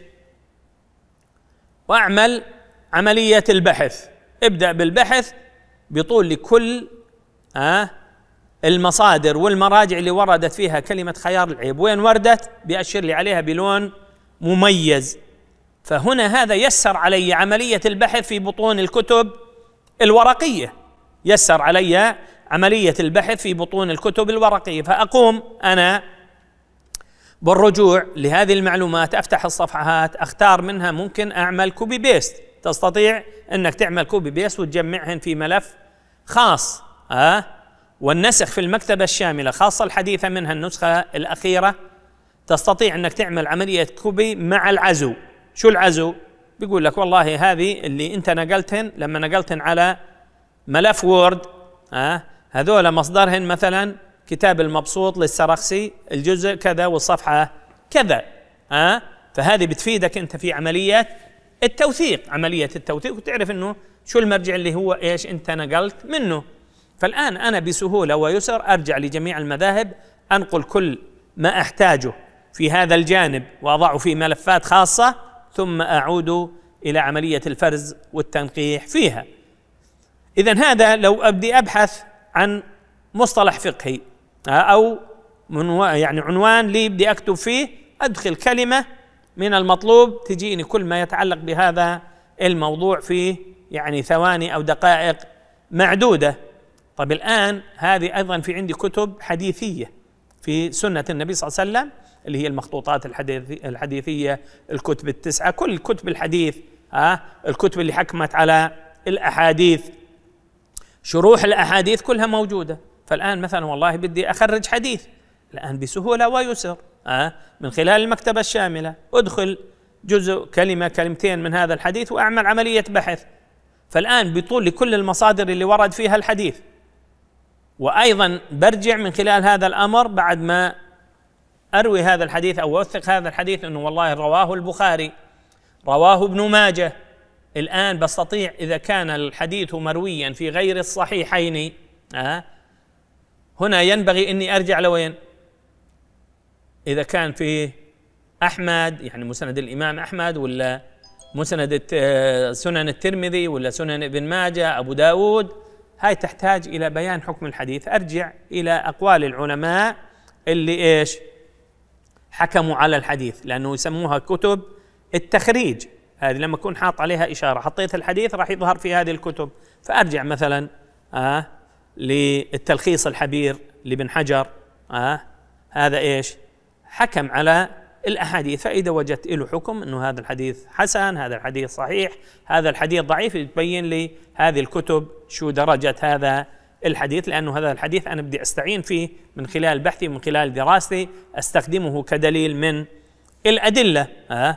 وأعمل عملية البحث ابدأ بالبحث بطول لكل آه المصادر والمراجع اللي وردت فيها كلمة خيار العيب وين وردت بأشر لي عليها بلون مميز فهنا هذا يسر علي عمليه البحث في بطون الكتب الورقيه يسر علي عمليه البحث في بطون الكتب الورقيه فاقوم انا بالرجوع لهذه المعلومات افتح الصفحات اختار منها ممكن اعمل كوبي بيست تستطيع انك تعمل كوبي بيست وتجمعهن في ملف خاص أه؟ والنسخ في المكتبه الشامله خاصه الحديثه منها النسخه الاخيره تستطيع انك تعمل عمليه كوبي مع العزو شو العزو بيقول لك والله هذه اللي انت نقلتهن لما نقلتهن على ملف وورد ها هذول مصدرهن مثلا كتاب المبسوط للسرخسي الجزء كذا والصفحه كذا ها فهذه بتفيدك انت في عمليه التوثيق عمليه التوثيق وتعرف انه شو المرجع اللي هو ايش انت نقلت منه فالان انا بسهوله ويسر ارجع لجميع المذاهب انقل كل ما احتاجه في هذا الجانب واضعه في ملفات خاصه ثم اعود الى عمليه الفرز والتنقيح فيها اذا هذا لو ابدي ابحث عن مصطلح فقهي آه، او يعني عنوان لي بدي اكتب فيه ادخل كلمه من المطلوب تجيني كل ما يتعلق بهذا الموضوع في يعني ثواني او دقائق معدوده طب الان هذه ايضا في عندي كتب حديثيه في سنه النبي صلى الله عليه وسلم اللي هي المخطوطات الحديثيه الكتب التسعه كل الكتب الحديث ها الكتب اللي حكمت على الاحاديث شروح الاحاديث كلها موجوده فالان مثلا والله بدي اخرج حديث الان بسهوله ويسر ها من خلال المكتبه الشامله ادخل جزء كلمه كلمتين من هذا الحديث واعمل عمليه بحث فالان بطول لكل المصادر اللي ورد فيها الحديث وايضا برجع من خلال هذا الامر بعد ما اروي هذا الحديث او اوثق هذا الحديث انه والله رواه البخاري رواه ابن ماجه الان بستطيع اذا كان الحديث مرويا في غير الصحيحين آه هنا ينبغي اني ارجع لوين؟ اذا كان في احمد يعني مسند الامام احمد ولا مسند آه، سنن الترمذي ولا سنن ابن ماجه ابو داود هاي تحتاج الى بيان حكم الحديث ارجع الى اقوال العلماء اللي ايش؟ حكموا على الحديث لانه يسموها كتب التخريج هذه لما اكون حاط عليها اشاره حطيت الحديث راح يظهر في هذه الكتب فارجع مثلا آه للتلخيص الحبير لابن حجر آه هذا ايش؟ حكم على الاحاديث فاذا وجدت له حكم انه هذا الحديث حسن، هذا الحديث صحيح، هذا الحديث ضعيف يبين لي هذه الكتب شو درجه هذا الحديث لأنه هذا الحديث أنا بدي أستعين فيه من خلال بحثي من خلال دراستي أستخدمه كدليل من الأدلة آه.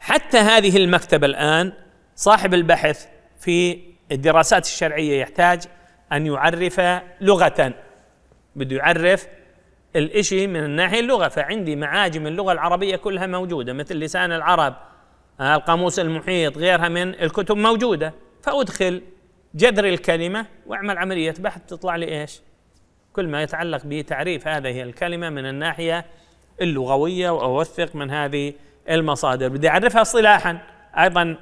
حتى هذه المكتبة الآن صاحب البحث في الدراسات الشرعية يحتاج أن يعرف لغة بده يعرف الإشي من الناحية اللغة فعندي معاجم اللغة العربية كلها موجودة مثل لسان العرب آه، القاموس المحيط غيرها من الكتب موجودة فأدخل جذر الكلمة واعمل عملية بحث تطلع لي إيش كل ما يتعلق بتعريف هذه الكلمة من الناحية اللغوية وأوثق من هذه المصادر بدي أعرفها اصطلاحا أيضا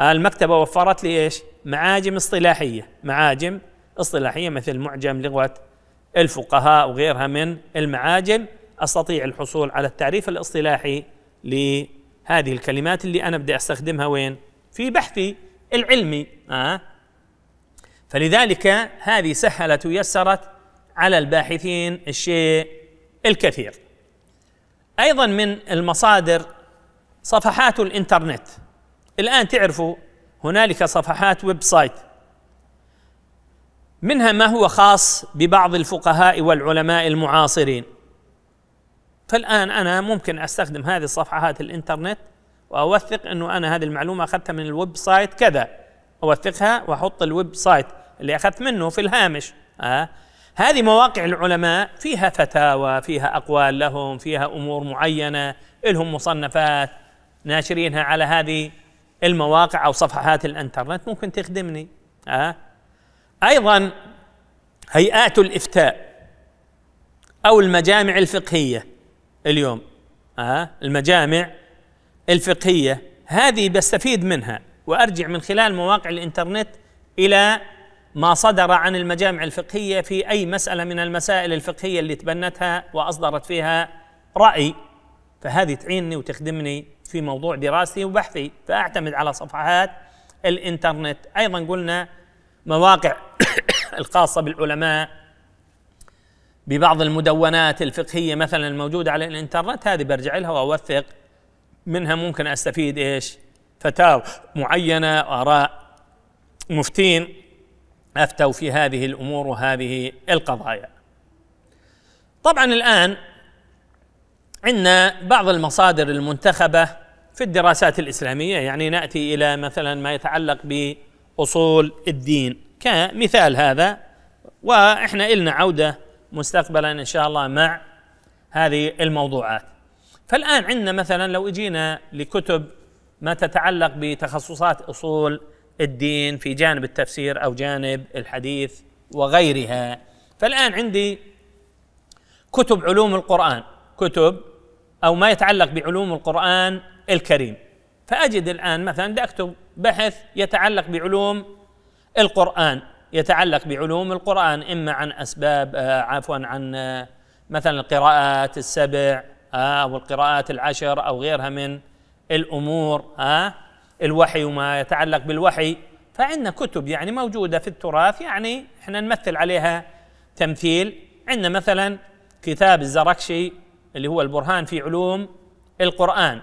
المكتبة وفرت لي إيش معاجم اصطلاحية معاجم اصطلاحية مثل معجم لغة الفقهاء وغيرها من المعاجم أستطيع الحصول على التعريف الاصطلاحي لهذه الكلمات اللي أنا بدي أستخدمها وين في بحثي العلمي آه فلذلك هذه سهلت ويسرت على الباحثين الشيء الكثير ايضا من المصادر صفحات الانترنت الان تعرفوا هنالك صفحات ويب سايت منها ما هو خاص ببعض الفقهاء والعلماء المعاصرين فالان انا ممكن استخدم هذه الصفحات الانترنت واوثق انه انا هذه المعلومه اخذتها من الويب سايت كذا اوثقها واحط الويب سايت اللي اخذت منه في الهامش آه هذه مواقع العلماء فيها فتاوى فيها اقوال لهم فيها امور معينه لهم مصنفات ناشرينها على هذه المواقع او صفحات الانترنت ممكن تخدمني آه ايضا هيئات الافتاء او المجامع الفقهيه اليوم آه المجامع الفقهيه هذه بستفيد منها وارجع من خلال مواقع الانترنت الى ما صدر عن المجامع الفقهيه في اي مساله من المسائل الفقهيه اللي تبنتها واصدرت فيها راي فهذه تعينني وتخدمني في موضوع دراستي وبحثي فاعتمد على صفحات الانترنت ايضا قلنا مواقع (coughs) الخاصه بالعلماء ببعض المدونات الفقهيه مثلا الموجوده على الانترنت هذه برجع لها واوثق منها ممكن استفيد ايش فتاوى معينه اراء مفتين افتوا في هذه الامور وهذه القضايا طبعا الان عندنا بعض المصادر المنتخبه في الدراسات الاسلاميه يعني ناتي الى مثلا ما يتعلق باصول الدين كمثال هذا واحنا النا عوده مستقبلا ان شاء الله مع هذه الموضوعات فالان عندنا مثلا لو اجينا لكتب ما تتعلق بتخصصات اصول الدين في جانب التفسير او جانب الحديث وغيرها فالان عندي كتب علوم القران كتب او ما يتعلق بعلوم القران الكريم فاجد الان مثلا بدي اكتب بحث يتعلق بعلوم القران يتعلق بعلوم القران اما عن اسباب آه، عفوا عن آه، مثلا القراءات السبع آه، او القراءات العشر او غيرها من الامور ها الوحي وما يتعلق بالوحي فعندنا كتب يعني موجوده في التراث يعني احنا نمثل عليها تمثيل عندنا مثلا كتاب الزركشي اللي هو البرهان في علوم القرآن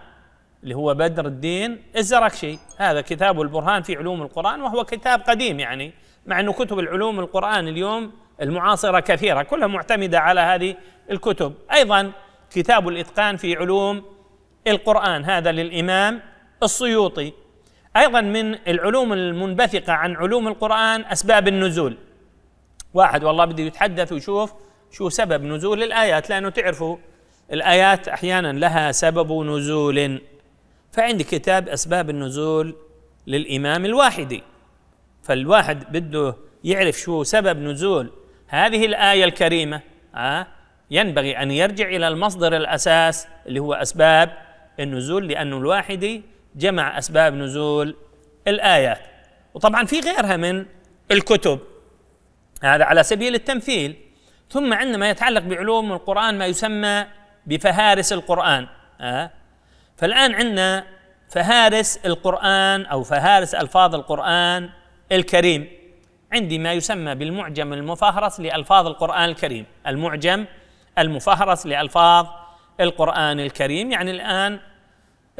اللي هو بدر الدين الزركشي هذا كتابه البرهان في علوم القرآن وهو كتاب قديم يعني مع أنه كتب العلوم القرآن اليوم المعاصرة كثيرة كلها معتمدة على هذه الكتب أيضا كتاب الإتقان في علوم القرآن هذا للإمام السيوطي ايضا من العلوم المنبثقه عن علوم القران اسباب النزول واحد والله بده يتحدث ويشوف شو سبب نزول الايات لانه تعرفوا الايات احيانا لها سبب نزول فعندي كتاب اسباب النزول للامام الواحدي فالواحد بده يعرف شو سبب نزول هذه الايه الكريمه آه ينبغي ان يرجع الى المصدر الاساس اللي هو اسباب النزول لانه الواحدي جمع اسباب نزول الايات وطبعا في غيرها من الكتب هذا على سبيل التمثيل ثم عندما يتعلق بعلوم القرآن ما يسمى بفهارس القرآن آه. فالآن عندنا فهارس القرآن أو فهارس ألفاظ القرآن الكريم عندي ما يسمى بالمعجم المفهرس لألفاظ القرآن الكريم المعجم المفهرس لألفاظ القرآن الكريم يعني الآن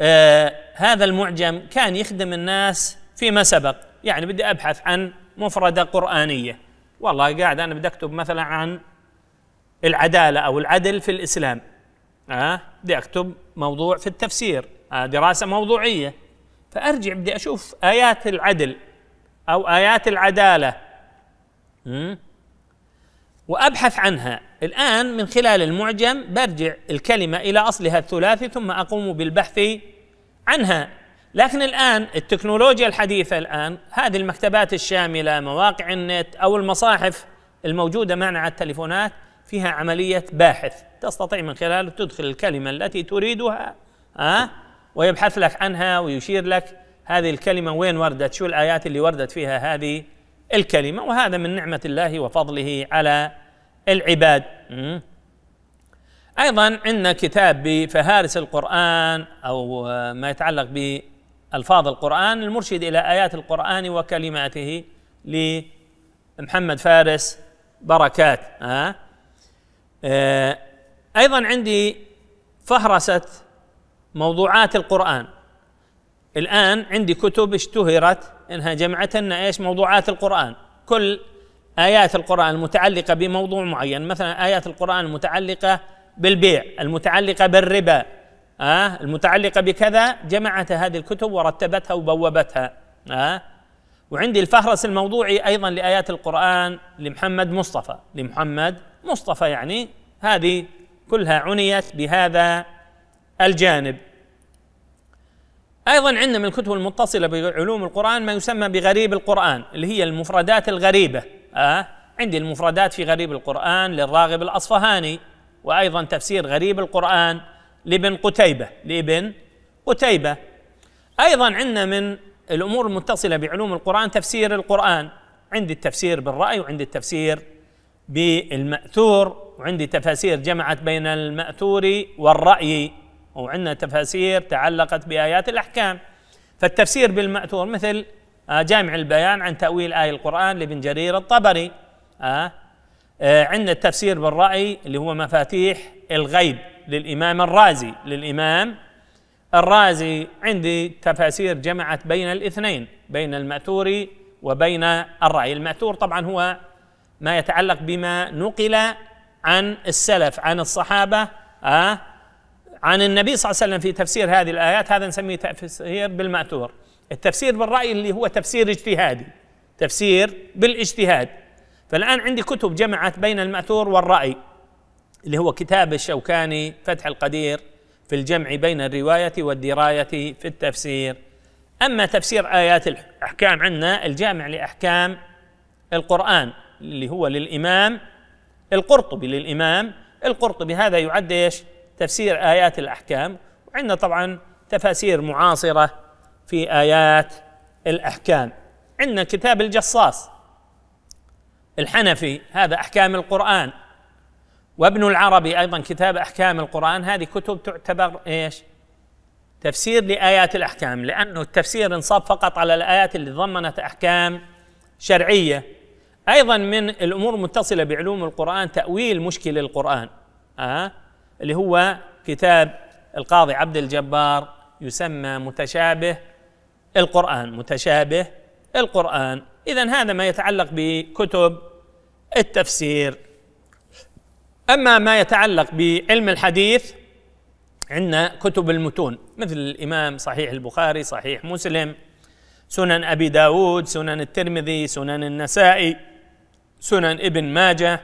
آه، هذا المعجم كان يخدم الناس فيما سبق يعني بدي أبحث عن مفردة قرآنية والله قاعد أنا بدي أكتب مثلا عن العدالة أو العدل في الإسلام آه بدي أكتب موضوع في التفسير آه دراسة موضوعية فأرجع بدي أشوف آيات العدل أو آيات العدالة وأبحث عنها الآن من خلال المعجم برجع الكلمة إلى أصلها الثلاثي ثم أقوم بالبحث عنها لكن الآن التكنولوجيا الحديثة الآن هذه المكتبات الشاملة مواقع النت أو المصاحف الموجودة معنا على التليفونات فيها عملية باحث تستطيع من خلاله تدخل الكلمة التي تريدها أه؟ ويبحث لك عنها ويشير لك هذه الكلمة وين وردت شو الآيات اللي وردت فيها هذه الكلمة وهذا من نعمة الله وفضله على العباد ايضا عندنا كتاب بفهارس القران او ما يتعلق بالفاظ القران المرشد الى ايات القران وكلماته لمحمد فارس بركات ها آه، ايضا عندي فهرسه موضوعات القران الان عندي كتب اشتهرت انها جمعت لنا ايش موضوعات القران كل ايات القران المتعلقه بموضوع معين مثلا ايات القران المتعلقه بالبيع المتعلقه بالربا آه المتعلقه بكذا جمعت هذه الكتب ورتبتها وبوبتها آه وعندي الفهرس الموضوعي ايضا لايات القران لمحمد مصطفى لمحمد مصطفى يعني هذه كلها عنيت بهذا الجانب ايضا عندنا من الكتب المتصله بعلوم القران ما يسمى بغريب القران اللي هي المفردات الغريبه آه عندي المفردات في غريب القرآن للراغب الأصفهاني وأيضا تفسير غريب القرآن لابن قتيبة لابن قتيبة أيضا عندنا من الأمور المتصلة بعلوم القرآن تفسير القرآن عندي التفسير بالرأي وعندي التفسير بالمأثور وعندي تفاسير جمعت بين المأثور والرأي وعندنا تفاسير تعلقت بآيات الأحكام فالتفسير بالمأثور مثل آه، جامع البيان عن تأويل آية القرآن لابن جرير الطبري آه، آه، عندنا التفسير بالرأي اللي هو مفاتيح الغيب للإمام الرازي للإمام الرازي عندي تفاسير جمعت بين الاثنين بين المأثور وبين الرأي المأثور طبعا هو ما يتعلق بما نقل عن السلف عن الصحابة عن النبي صلى الله عليه وسلم في تفسير هذه الآيات هذا نسميه تفسير بالمأثور التفسير بالرأي اللي هو تفسير اجتهادي تفسير بالاجتهاد فالآن عندي كتب جمعت بين المأثور والرأي اللي هو كتاب الشوكاني فتح القدير في الجمع بين الرواية والدراية في التفسير أما تفسير آيات الأحكام عندنا الجامع لأحكام القرآن اللي هو للإمام القرطبي للإمام القرطبي هذا يعد ايش؟ تفسير آيات الأحكام وعندنا طبعا تفاسير معاصرة في ايات الاحكام عندنا كتاب الجصاص الحنفي هذا احكام القران وابن العربي ايضا كتاب احكام القران هذه كتب تعتبر ايش؟ تفسير لايات الاحكام لانه التفسير انصب فقط على الايات اللي ضمنت احكام شرعيه ايضا من الامور المتصله بعلوم القران تاويل مشكل القران آه اللي هو كتاب القاضي عبد الجبار يسمى متشابه القرآن متشابه القرآن إذا هذا ما يتعلق بكتب التفسير أما ما يتعلق بعلم الحديث عندنا كتب المتون مثل الإمام صحيح البخاري صحيح مسلم سنن أبي داود سنن الترمذي سنن النسائي سنن ابن ماجه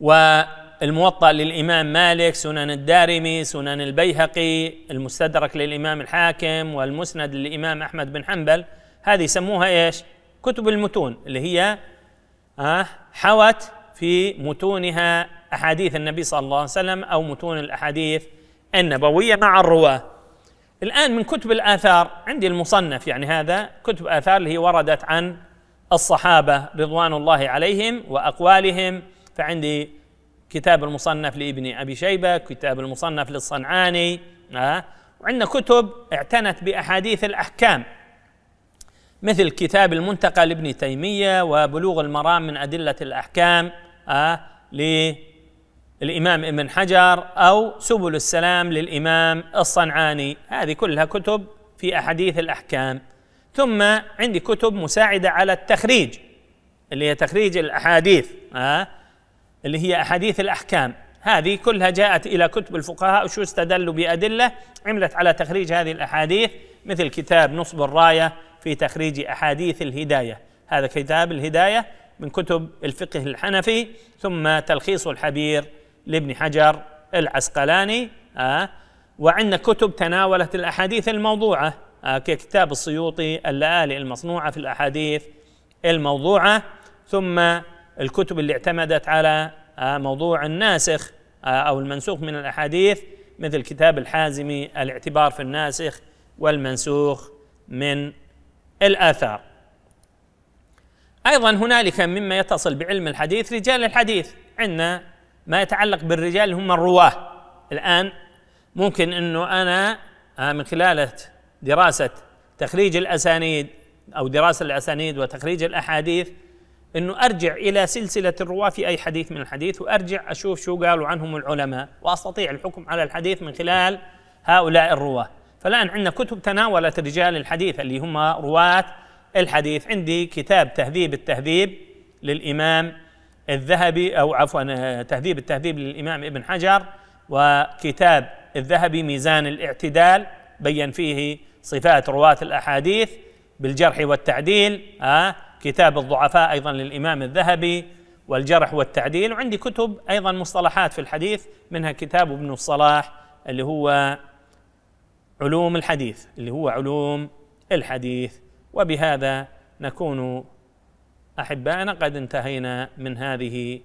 و الموطأ للإمام مالك سنن الدارمي سنن البيهقي المستدرك للإمام الحاكم والمسند للإمام أحمد بن حنبل هذه يسموها إيش كتب المتون اللي هي آه، حوت في متونها أحاديث النبي صلى الله عليه وسلم أو متون الأحاديث النبوية مع الرواة الآن من كتب الآثار عندي المصنف يعني هذا كتب آثار اللي هي وردت عن الصحابة رضوان الله عليهم وأقوالهم فعندي كتاب المصنف لابن أبي شيبة كتاب المصنف للصنعاني آه وعندنا كتب اعتنت بأحاديث الأحكام مثل كتاب المنتقى لابن تيمية وبلوغ المرام من أدلة الأحكام آه للإمام ابن حجر أو سبل السلام للإمام الصنعاني هذه كلها كتب في أحاديث الأحكام ثم عندي كتب مساعدة على التخريج اللي هي تخريج الأحاديث آه اللي هي أحاديث الأحكام هذه كلها جاءت إلى كتب الفقهاء وشو استدلوا بأدلة عملت على تخريج هذه الأحاديث مثل كتاب نصب الراية في تخريج أحاديث الهداية هذا كتاب الهداية من كتب الفقه الحنفي ثم تلخيص الحبير لابن حجر العسقلاني آه وعندنا كتب تناولت الأحاديث الموضوعة آه ككتاب السيوطي اللآلئ المصنوعة في الأحاديث الموضوعة ثم الكتب اللي اعتمدت على آه، موضوع الناسخ آه، أو المنسوخ من الأحاديث مثل كتاب الحازمي الاعتبار في الناسخ والمنسوخ من الآثار أيضا هنالك مما يتصل بعلم الحديث رجال الحديث عندنا ما يتعلق بالرجال اللي هم الرواه الآن ممكن أنه أنا آه، من خلال دراسة تخريج الأسانيد أو دراسة الأسانيد وتخريج الأحاديث انه ارجع الى سلسله الرواه في اي حديث من الحديث وارجع اشوف شو قالوا عنهم العلماء واستطيع الحكم على الحديث من خلال هؤلاء الرواه فالان عندنا كتب تناولت رجال الحديث اللي هم رواه الحديث عندي كتاب تهذيب التهذيب للامام الذهبي او عفوا تهذيب التهذيب للامام ابن حجر وكتاب الذهبي ميزان الاعتدال بين فيه صفات رواه الاحاديث بالجرح والتعديل آه كتاب الضعفاء أيضا للإمام الذهبي والجرح والتعديل وعندي كتب أيضا مصطلحات في الحديث منها كتاب ابن الصلاح اللي هو علوم الحديث اللي هو علوم الحديث وبهذا نكون أحبائنا قد انتهينا من هذه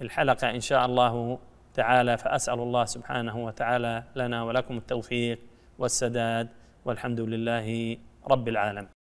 الحلقة إن شاء الله تعالى فأسأل الله سبحانه وتعالى لنا ولكم التوفيق والسداد والحمد لله رب العالمين